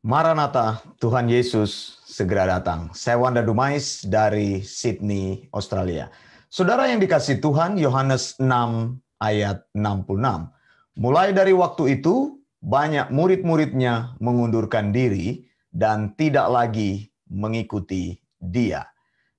Maranatha, Tuhan Yesus segera datang. Saya Wanda Dumais dari Sydney, Australia. Saudara yang dikasih Tuhan, Yohanes 6 ayat 66. Mulai dari waktu itu, banyak murid-muridnya mengundurkan diri dan tidak lagi mengikuti dia.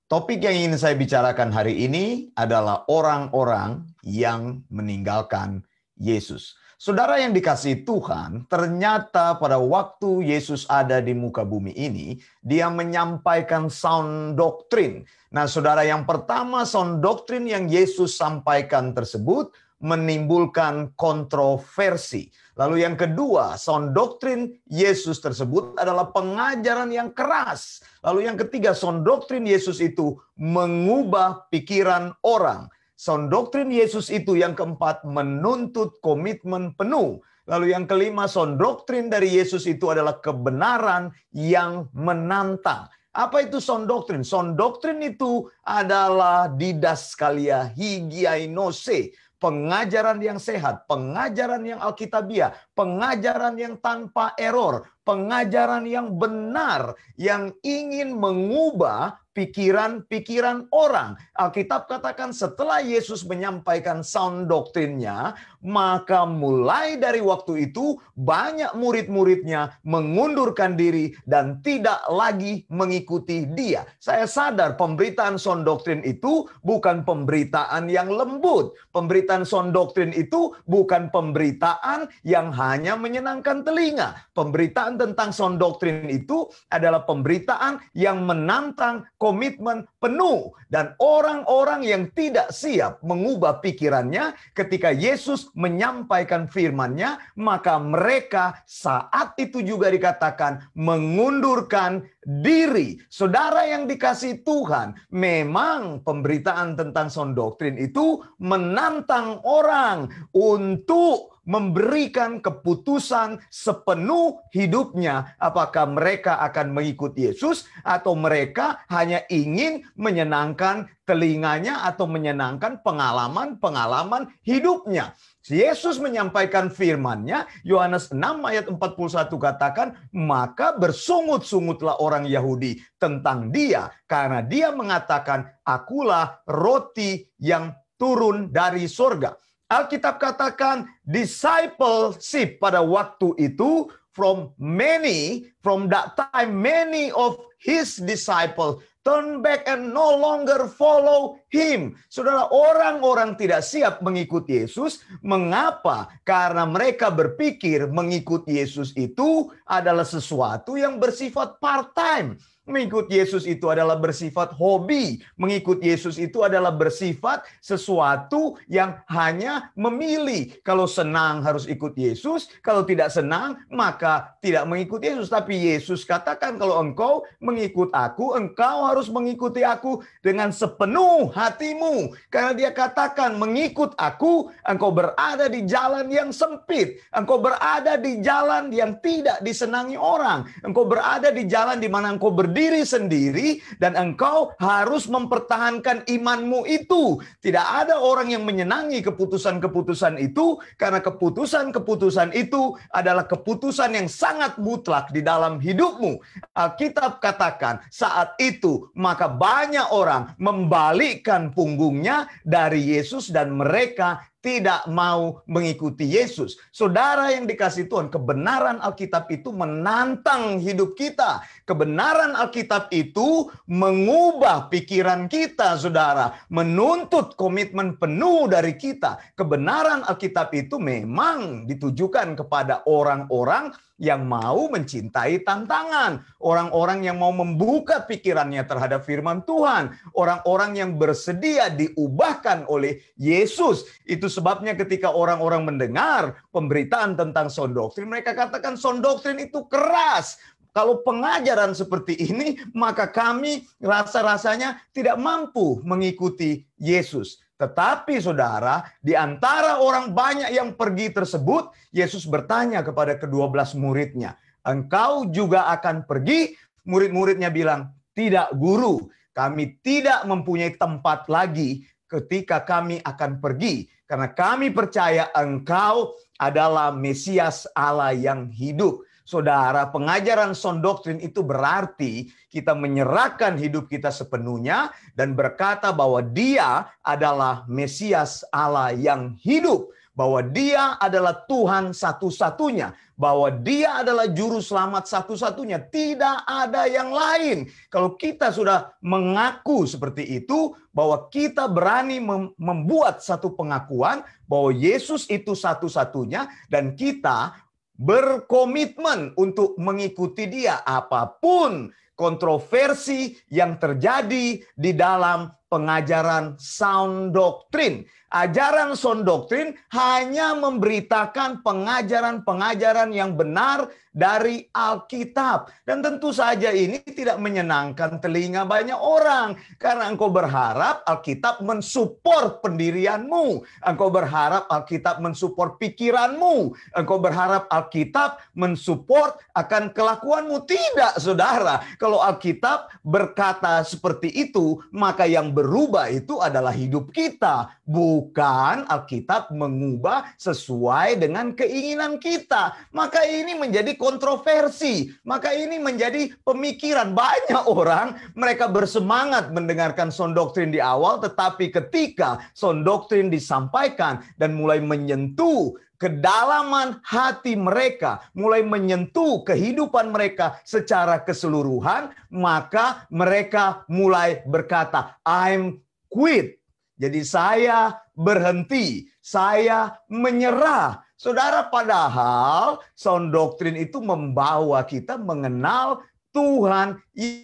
Topik yang ingin saya bicarakan hari ini adalah orang-orang yang meninggalkan Yesus. Saudara yang dikasih Tuhan, ternyata pada waktu Yesus ada di muka bumi ini, dia menyampaikan sound doktrin. Nah, saudara yang pertama sound doktrin yang Yesus sampaikan tersebut menimbulkan kontroversi. Lalu yang kedua, sound doktrin Yesus tersebut adalah pengajaran yang keras. Lalu yang ketiga, sound doktrin Yesus itu mengubah pikiran orang. Sound doktrin Yesus itu yang keempat menuntut komitmen penuh. Lalu yang kelima, sound doktrin dari Yesus itu adalah kebenaran yang menantang. Apa itu sound doktrin? Sound doktrin itu adalah didaskalia higiainose, pengajaran yang sehat, pengajaran yang alkitabiah, pengajaran yang tanpa error, pengajaran yang benar yang ingin mengubah pikiran-pikiran orang. Alkitab katakan setelah Yesus menyampaikan sound doktrinnya, maka mulai dari waktu itu banyak murid-muridnya mengundurkan diri dan tidak lagi mengikuti dia. Saya sadar pemberitaan sound doktrin itu bukan pemberitaan yang lembut. Pemberitaan sound doktrin itu bukan pemberitaan yang hanya menyenangkan telinga. Pemberitaan pemberitaan tentang sound doktrin itu adalah pemberitaan yang menantang komitmen penuh dan orang-orang yang tidak siap mengubah pikirannya ketika Yesus menyampaikan firman-Nya, maka mereka saat itu juga dikatakan mengundurkan diri. Saudara yang dikasih Tuhan, memang pemberitaan tentang sound doktrin itu menantang orang untuk memberikan keputusan sepenuh hidupnya apakah mereka akan mengikuti Yesus atau mereka hanya ingin menyenangkan telinganya atau menyenangkan pengalaman-pengalaman hidupnya. Yesus menyampaikan firman-Nya, Yohanes 6 ayat 41 katakan, "Maka bersungut-sungutlah orang Yahudi tentang dia karena dia mengatakan, akulah roti yang turun dari sorga Alkitab katakan discipleship pada waktu itu from many from that time many of his disciples turn back and no longer follow him. Saudara, orang-orang tidak siap mengikuti Yesus. Mengapa? Karena mereka berpikir mengikuti Yesus itu adalah sesuatu yang bersifat part-time. Mengikut Yesus itu adalah bersifat hobi. Mengikut Yesus itu adalah bersifat sesuatu yang hanya memilih. Kalau senang harus ikut Yesus, kalau tidak senang maka tidak mengikut Yesus. Tapi Yesus katakan kalau engkau mengikut aku, engkau harus mengikuti aku dengan sepenuh hatimu. Karena dia katakan mengikut aku, engkau berada di jalan yang sempit. Engkau berada di jalan yang tidak disenangi orang. Engkau berada di jalan di mana engkau berdiri diri sendiri dan engkau harus mempertahankan imanmu itu. Tidak ada orang yang menyenangi keputusan-keputusan itu karena keputusan-keputusan itu adalah keputusan yang sangat mutlak di dalam hidupmu. Alkitab katakan, saat itu maka banyak orang membalikkan punggungnya dari Yesus dan mereka tidak mau mengikuti Yesus. Saudara yang dikasih Tuhan, kebenaran Alkitab itu menantang hidup kita. Kebenaran Alkitab itu mengubah pikiran kita, saudara. Menuntut komitmen penuh dari kita. Kebenaran Alkitab itu memang ditujukan kepada orang-orang yang mau mencintai tantangan, orang-orang yang mau membuka pikirannya terhadap firman Tuhan, orang-orang yang bersedia diubahkan oleh Yesus. Itu sebabnya ketika orang-orang mendengar pemberitaan tentang sound doktrin, mereka katakan sound doktrin itu keras. Kalau pengajaran seperti ini, maka kami rasa-rasanya tidak mampu mengikuti Yesus. Tetapi saudara, di antara orang banyak yang pergi tersebut, Yesus bertanya kepada kedua belas muridnya, engkau juga akan pergi? Murid-muridnya bilang, tidak guru, kami tidak mempunyai tempat lagi ketika kami akan pergi. Karena kami percaya engkau adalah Mesias Allah yang hidup. Saudara, pengajaran son doktrin itu berarti kita menyerahkan hidup kita sepenuhnya dan berkata bahwa dia adalah Mesias Allah yang hidup bahwa Dia adalah Tuhan satu-satunya, bahwa Dia adalah Juru Selamat satu-satunya, tidak ada yang lain. Kalau kita sudah mengaku seperti itu, bahwa kita berani membuat satu pengakuan bahwa Yesus itu satu-satunya, dan kita berkomitmen untuk mengikuti Dia, apapun kontroversi yang terjadi di dalam pengajaran sound doctrine. Ajaran son doktrin hanya memberitakan pengajaran-pengajaran yang benar dari Alkitab. Dan tentu saja ini tidak menyenangkan telinga banyak orang. Karena engkau berharap Alkitab mensupport pendirianmu. Engkau berharap Alkitab mensupport pikiranmu. Engkau berharap Alkitab mensupport akan kelakuanmu. Tidak, saudara. Kalau Alkitab berkata seperti itu, maka yang berubah itu adalah hidup kita. Bukan Alkitab mengubah sesuai dengan keinginan kita. Maka ini menjadi kontroversi. Maka ini menjadi pemikiran banyak orang, mereka bersemangat mendengarkan sound doktrin di awal, tetapi ketika sound doktrin disampaikan dan mulai menyentuh kedalaman hati mereka, mulai menyentuh kehidupan mereka secara keseluruhan, maka mereka mulai berkata, "I'm quit." Jadi saya berhenti, saya menyerah Saudara, padahal sound doktrin itu membawa kita mengenal Tuhan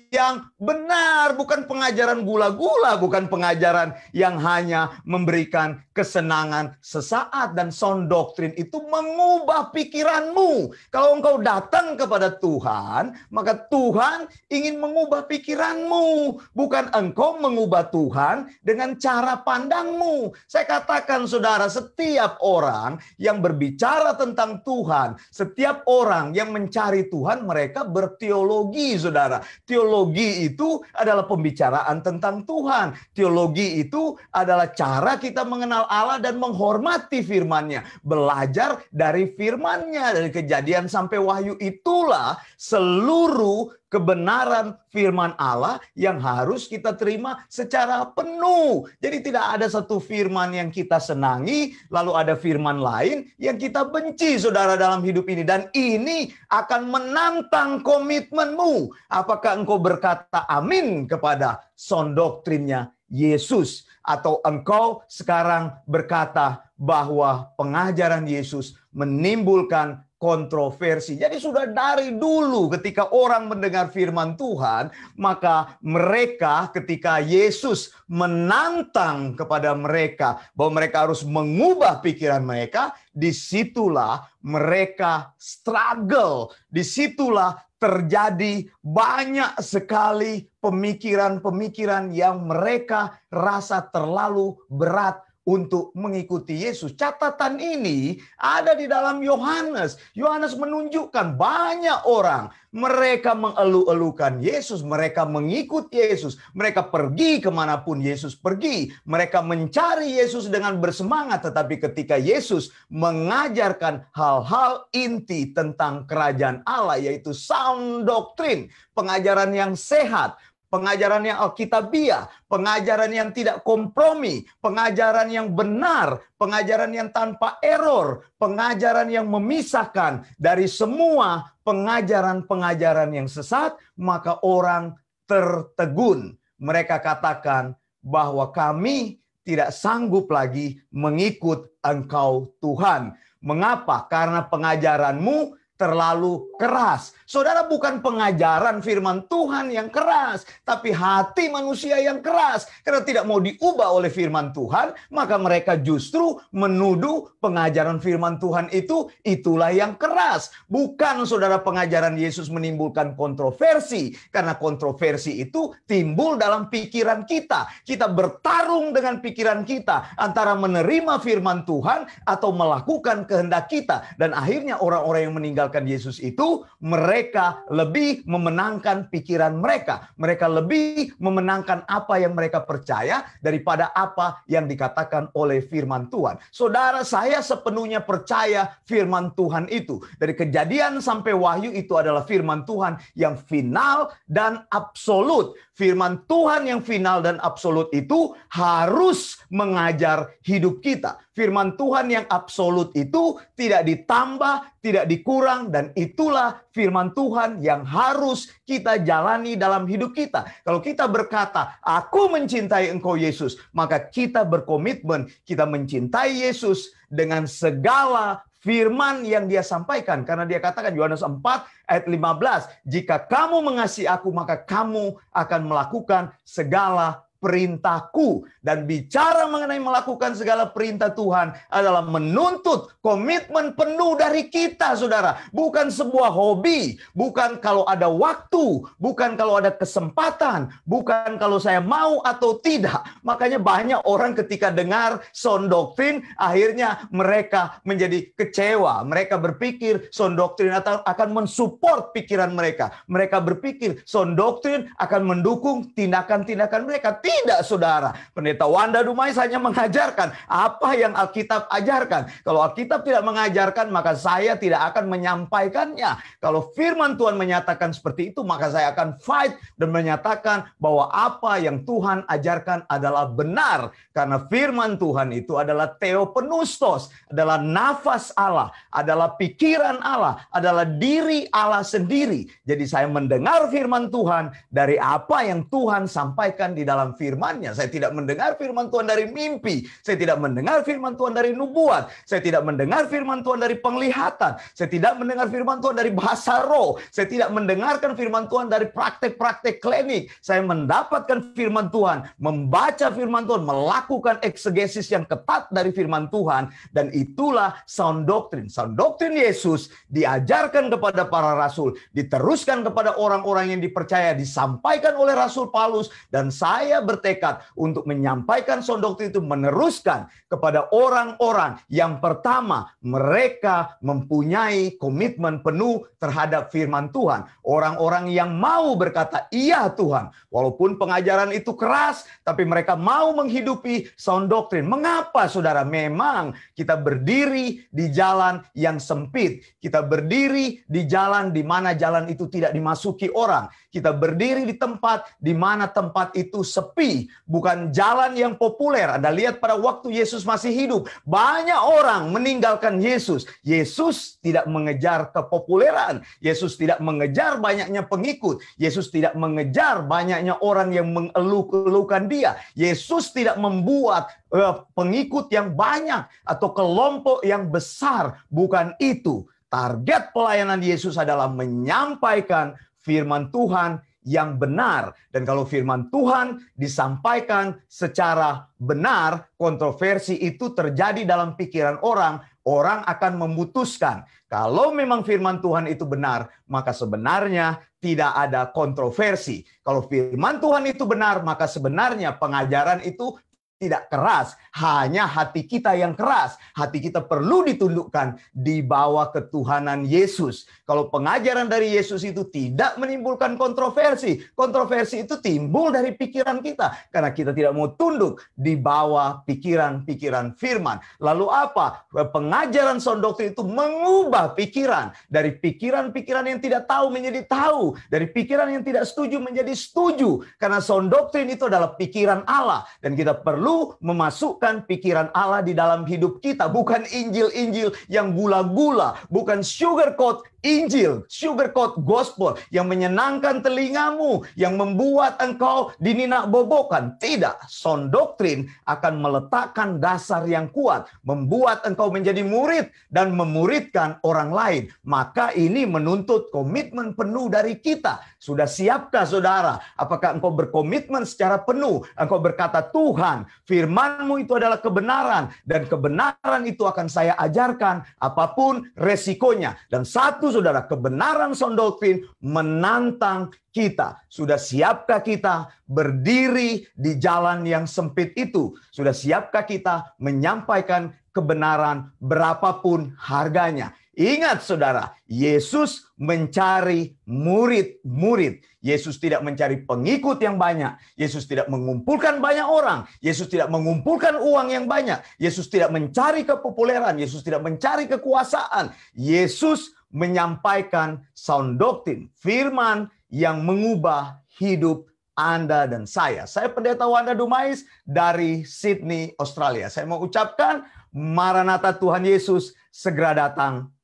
yang benar, bukan pengajaran gula-gula, bukan pengajaran yang hanya memberikan kesenangan sesaat dan sound doktrin itu mengubah pikiranmu. Kalau engkau datang kepada Tuhan, maka Tuhan ingin mengubah pikiranmu, bukan engkau mengubah Tuhan dengan cara pandangmu. Saya katakan Saudara, setiap orang yang berbicara tentang Tuhan, setiap orang yang mencari Tuhan, mereka berteologi, Saudara Teologi itu adalah pembicaraan tentang Tuhan. Teologi itu adalah cara kita mengenal Allah dan menghormati firman-Nya. Belajar dari firman-Nya, dari kejadian sampai wahyu itulah seluruh kebenaran firman Allah yang harus kita terima secara penuh. Jadi tidak ada satu firman yang kita senangi, lalu ada firman lain yang kita benci saudara dalam hidup ini. Dan ini akan menantang komitmenmu. Apakah engkau berkata amin kepada son doktrinnya Yesus? Atau engkau sekarang berkata bahwa pengajaran Yesus menimbulkan kontroversi. Jadi sudah dari dulu ketika orang mendengar firman Tuhan, maka mereka ketika Yesus menantang kepada mereka bahwa mereka harus mengubah pikiran mereka, disitulah mereka struggle, disitulah terjadi banyak sekali pemikiran-pemikiran yang mereka rasa terlalu berat untuk mengikuti Yesus. Catatan ini ada di dalam Yohanes. Yohanes menunjukkan banyak orang mereka mengeluh-elukan Yesus, mereka mengikut Yesus, mereka pergi kemanapun Yesus pergi, mereka mencari Yesus dengan bersemangat. Tetapi ketika Yesus mengajarkan hal-hal inti tentang kerajaan Allah, yaitu sound doctrine, pengajaran yang sehat, pengajaran yang alkitabiah, pengajaran yang tidak kompromi, pengajaran yang benar, pengajaran yang tanpa error, pengajaran yang memisahkan dari semua pengajaran-pengajaran yang sesat, maka orang tertegun. Mereka katakan bahwa kami tidak sanggup lagi mengikut engkau Tuhan. Mengapa? Karena pengajaranmu terlalu keras. Saudara bukan pengajaran firman Tuhan yang keras, tapi hati manusia yang keras. Karena tidak mau diubah oleh firman Tuhan, maka mereka justru menuduh pengajaran firman Tuhan itu itulah yang keras. Bukan saudara pengajaran Yesus menimbulkan kontroversi, karena kontroversi itu timbul dalam pikiran kita. Kita bertarung dengan pikiran kita antara menerima firman Tuhan atau melakukan kehendak kita dan akhirnya orang-orang yang meninggal mengandalkan Yesus itu, mereka lebih memenangkan pikiran mereka. Mereka lebih memenangkan apa yang mereka percaya daripada apa yang dikatakan oleh firman Tuhan. Saudara saya sepenuhnya percaya firman Tuhan itu. Dari kejadian sampai wahyu itu adalah firman Tuhan yang final dan absolut. Firman Tuhan yang final dan absolut itu harus mengajar hidup kita. Firman Tuhan yang absolut itu tidak ditambah, tidak dikurang dan itulah firman Tuhan yang harus kita jalani dalam hidup kita. Kalau kita berkata, "Aku mencintai Engkau Yesus," maka kita berkomitmen kita mencintai Yesus dengan segala firman yang dia sampaikan karena dia katakan Yohanes 4 ayat 15, "Jika kamu mengasihi aku, maka kamu akan melakukan segala perintahku. Dan bicara mengenai melakukan segala perintah Tuhan adalah menuntut komitmen penuh dari kita, saudara. Bukan sebuah hobi, bukan kalau ada waktu, bukan kalau ada kesempatan, bukan kalau saya mau atau tidak. Makanya banyak orang ketika dengar sound doktrin, akhirnya mereka menjadi kecewa. Mereka berpikir sound doktrin akan mensupport pikiran mereka. Mereka berpikir sound doktrin akan mendukung tindakan-tindakan mereka tidak, saudara. Pendeta Wanda Dumais hanya mengajarkan apa yang Alkitab ajarkan. Kalau Alkitab tidak mengajarkan, maka saya tidak akan menyampaikannya. Kalau firman Tuhan menyatakan seperti itu, maka saya akan fight dan menyatakan bahwa apa yang Tuhan ajarkan adalah benar. Karena firman Tuhan itu adalah teopenustos, adalah nafas Allah, adalah pikiran Allah, adalah diri Allah sendiri. Jadi saya mendengar firman Tuhan dari apa yang Tuhan sampaikan di dalam firman-Nya. Saya tidak mendengar firman Tuhan dari mimpi. Saya tidak mendengar firman Tuhan dari nubuat. Saya tidak mendengar firman Tuhan dari penglihatan. Saya tidak mendengar firman Tuhan dari bahasa roh. Saya tidak mendengarkan firman Tuhan dari praktek-praktek klinik. Saya mendapatkan firman Tuhan, membaca firman Tuhan, melakukan eksegesis yang ketat dari firman Tuhan. Dan itulah sound doctrine. Sound doctrine Yesus diajarkan kepada para rasul, diteruskan kepada orang-orang yang dipercaya, disampaikan oleh Rasul Paulus. Dan saya bertekad untuk menyampaikan sound itu meneruskan kepada orang-orang yang pertama mereka mempunyai komitmen penuh terhadap firman Tuhan. Orang-orang yang mau berkata iya Tuhan. Walaupun pengajaran itu keras tapi mereka mau menghidupi sound doktrin. Mengapa saudara? Memang kita berdiri di jalan yang sempit. Kita berdiri di jalan di mana jalan itu tidak dimasuki orang. Kita berdiri di tempat di mana tempat itu sepi sepi, bukan jalan yang populer. Anda lihat pada waktu Yesus masih hidup, banyak orang meninggalkan Yesus. Yesus tidak mengejar kepopuleran, Yesus tidak mengejar banyaknya pengikut, Yesus tidak mengejar banyaknya orang yang mengeluh-elukan dia. Yesus tidak membuat eh, pengikut yang banyak atau kelompok yang besar, bukan itu. Target pelayanan Yesus adalah menyampaikan firman Tuhan yang benar. Dan kalau firman Tuhan disampaikan secara benar, kontroversi itu terjadi dalam pikiran orang, orang akan memutuskan. Kalau memang firman Tuhan itu benar, maka sebenarnya tidak ada kontroversi. Kalau firman Tuhan itu benar, maka sebenarnya pengajaran itu tidak keras, hanya hati kita yang keras. Hati kita perlu ditundukkan di bawah ketuhanan Yesus. Kalau pengajaran dari Yesus itu tidak menimbulkan kontroversi, kontroversi itu timbul dari pikiran kita karena kita tidak mau tunduk di bawah pikiran-pikiran firman. Lalu apa? Pengajaran sound doctrine itu mengubah pikiran dari pikiran-pikiran yang tidak tahu menjadi tahu, dari pikiran yang tidak setuju menjadi setuju karena sound doctrine itu adalah pikiran Allah dan kita perlu perlu memasukkan pikiran Allah di dalam hidup kita. Bukan Injil-Injil yang gula-gula, bukan sugar coat Injil, sugarcoat gospel yang menyenangkan telingamu, yang membuat engkau dininak bobokan. Tidak, sound doctrine akan meletakkan dasar yang kuat, membuat engkau menjadi murid dan memuridkan orang lain. Maka ini menuntut komitmen penuh dari kita. Sudah siapkah saudara? Apakah engkau berkomitmen secara penuh? Engkau berkata, Tuhan, firmanmu itu adalah kebenaran dan kebenaran itu akan saya ajarkan apapun resikonya. Dan satu Saudaraku, saudara, kebenaran sound doctrine menantang kita. Sudah siapkah kita berdiri di jalan yang sempit itu? Sudah siapkah kita menyampaikan kebenaran berapapun harganya? Ingat saudara, Yesus mencari murid-murid. Yesus tidak mencari pengikut yang banyak. Yesus tidak mengumpulkan banyak orang. Yesus tidak mengumpulkan uang yang banyak. Yesus tidak mencari kepopuleran. Yesus tidak mencari kekuasaan. Yesus menyampaikan sound doctrine, firman yang mengubah hidup anda dan saya. Saya Pendeta Wanda Dumais dari Sydney, Australia. Saya mau ucapkan Maranatha Tuhan Yesus segera datang